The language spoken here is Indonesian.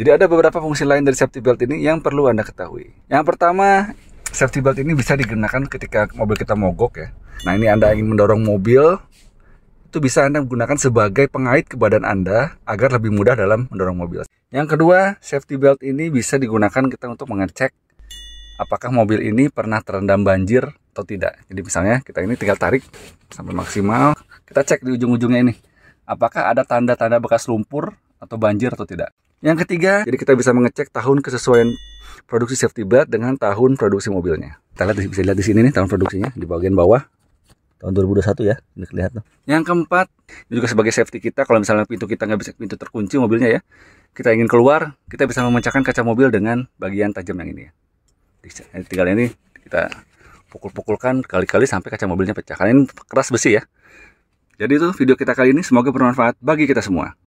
Jadi ada beberapa fungsi lain dari safety belt ini yang perlu Anda ketahui. Yang pertama, safety belt ini bisa digunakan ketika mobil kita mogok ya. Nah, ini Anda ingin mendorong mobil itu bisa Anda gunakan sebagai pengait ke badan Anda agar lebih mudah dalam mendorong mobil. Yang kedua, safety belt ini bisa digunakan kita untuk mengecek apakah mobil ini pernah terendam banjir atau tidak. Jadi misalnya kita ini tinggal tarik sampai maksimal, kita cek di ujung-ujungnya ini apakah ada tanda-tanda bekas lumpur atau banjir atau tidak. Yang ketiga, jadi kita bisa mengecek tahun kesesuaian produksi safety belt dengan tahun produksi mobilnya. Kita lihat bisa lihat di sini nih tahun produksinya di bagian bawah tahun 2021 ya, ini kelihatan. Yang keempat, ini juga sebagai safety kita kalau misalnya pintu kita nggak bisa pintu terkunci mobilnya ya, kita ingin keluar, kita bisa memecahkan kaca mobil dengan bagian tajam yang ini ya. Eh, tinggal ini kita pukul-pukulkan kali-kali sampai kaca mobilnya pecah. Karena ini keras besi ya. Jadi itu video kita kali ini semoga bermanfaat bagi kita semua.